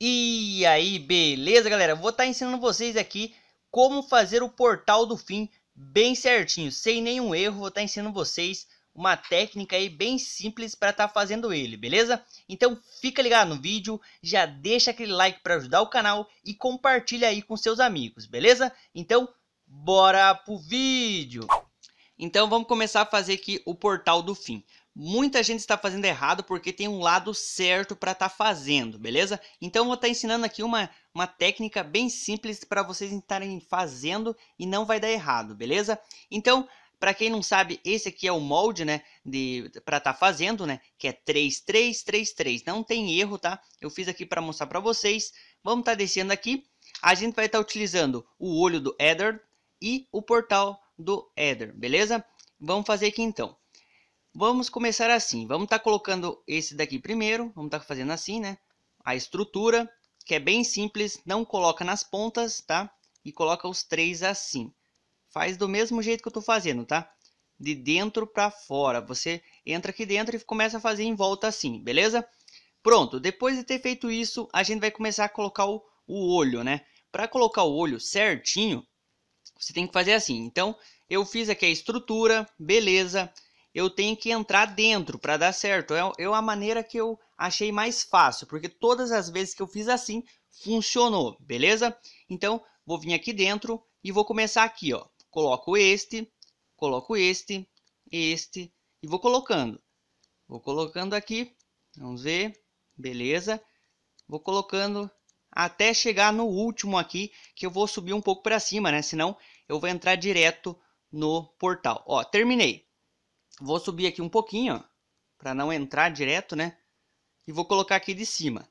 E aí, beleza galera? Vou estar tá ensinando vocês aqui como fazer o portal do fim bem certinho, sem nenhum erro. Vou estar tá ensinando vocês uma técnica aí bem simples para estar tá fazendo ele, beleza? Então fica ligado no vídeo, já deixa aquele like para ajudar o canal e compartilha aí com seus amigos, beleza? Então bora pro vídeo! Então vamos começar a fazer aqui o portal do fim. Muita gente está fazendo errado porque tem um lado certo para estar tá fazendo, beleza? Então vou estar tá ensinando aqui uma, uma técnica bem simples para vocês estarem fazendo e não vai dar errado, beleza? Então, para quem não sabe, esse aqui é o molde, né, de para estar tá fazendo, né, que é 3333. Não tem erro, tá? Eu fiz aqui para mostrar para vocês. Vamos estar tá descendo aqui. A gente vai estar tá utilizando o olho do Eder e o portal do Eder, beleza? Vamos fazer aqui então. Vamos começar assim. Vamos estar tá colocando esse daqui primeiro. Vamos estar tá fazendo assim, né? A estrutura, que é bem simples. Não coloca nas pontas, tá? E coloca os três assim. Faz do mesmo jeito que eu estou fazendo, tá? De dentro para fora. Você entra aqui dentro e começa a fazer em volta assim, beleza? Pronto. Depois de ter feito isso, a gente vai começar a colocar o, o olho, né? Para colocar o olho certinho, você tem que fazer assim. Então, eu fiz aqui a estrutura, beleza. Beleza eu tenho que entrar dentro para dar certo. É, é a maneira que eu achei mais fácil, porque todas as vezes que eu fiz assim, funcionou, beleza? Então, vou vir aqui dentro e vou começar aqui, ó. Coloco este, coloco este, este e vou colocando. Vou colocando aqui, vamos ver, beleza. Vou colocando até chegar no último aqui, que eu vou subir um pouco para cima, né? Senão eu vou entrar direto no portal. Ó, terminei. Vou subir aqui um pouquinho, para não entrar direto, né? E vou colocar aqui de cima.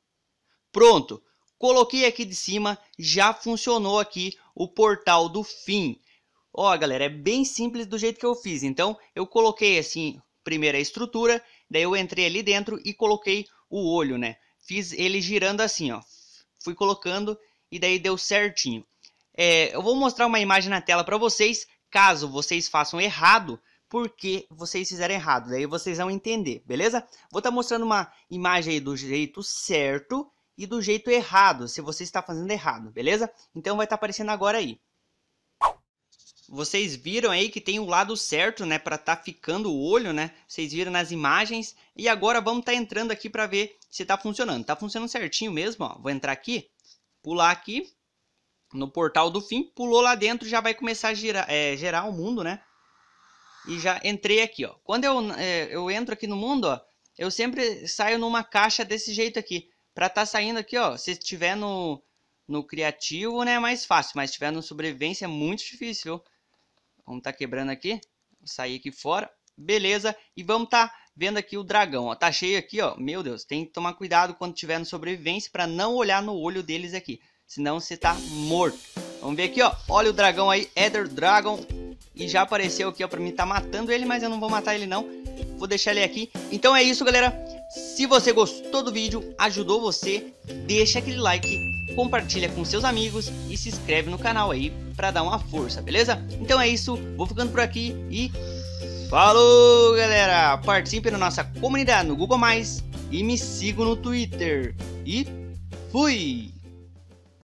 Pronto, coloquei aqui de cima, já funcionou aqui o portal do fim. Ó, galera, é bem simples do jeito que eu fiz. Então, eu coloquei assim, primeiro a estrutura, daí eu entrei ali dentro e coloquei o olho, né? Fiz ele girando assim, ó. Fui colocando e daí deu certinho. É, eu vou mostrar uma imagem na tela para vocês. Caso vocês façam errado, porque vocês fizeram errado. Daí vocês vão entender, beleza? Vou estar tá mostrando uma imagem aí do jeito certo e do jeito errado, se você está fazendo errado, beleza? Então vai estar tá aparecendo agora aí. Vocês viram aí que tem o lado certo, né, para tá ficando o olho, né? Vocês viram nas imagens. E agora vamos tá entrando aqui para ver se tá funcionando. Tá funcionando certinho mesmo, ó. Vou entrar aqui, pular aqui no portal do fim, pulou lá dentro, já vai começar a girar, é, gerar o mundo, né? e já entrei aqui, ó. Quando eu, é, eu entro aqui no mundo, ó, eu sempre saio numa caixa desse jeito aqui. Pra tá saindo aqui, ó, se estiver no, no criativo, né, é mais fácil. Mas se estiver no sobrevivência, é muito difícil, viu? Vamos tá quebrando aqui. Vou sair aqui fora. Beleza. E vamos tá vendo aqui o dragão, ó. Tá cheio aqui, ó. Meu Deus, tem que tomar cuidado quando tiver no sobrevivência pra não olhar no olho deles aqui. Senão você tá morto. Vamos ver aqui, ó. Olha o dragão aí, Ether Dragon e já apareceu aqui ó, pra mim, tá matando ele, mas eu não vou matar ele não, vou deixar ele aqui. Então é isso, galera. Se você gostou do vídeo, ajudou você, deixa aquele like, compartilha com seus amigos e se inscreve no canal aí pra dar uma força, beleza? Então é isso, vou ficando por aqui e... Falou, galera! Participe na nossa comunidade no Google+, e me sigam no Twitter. E fui!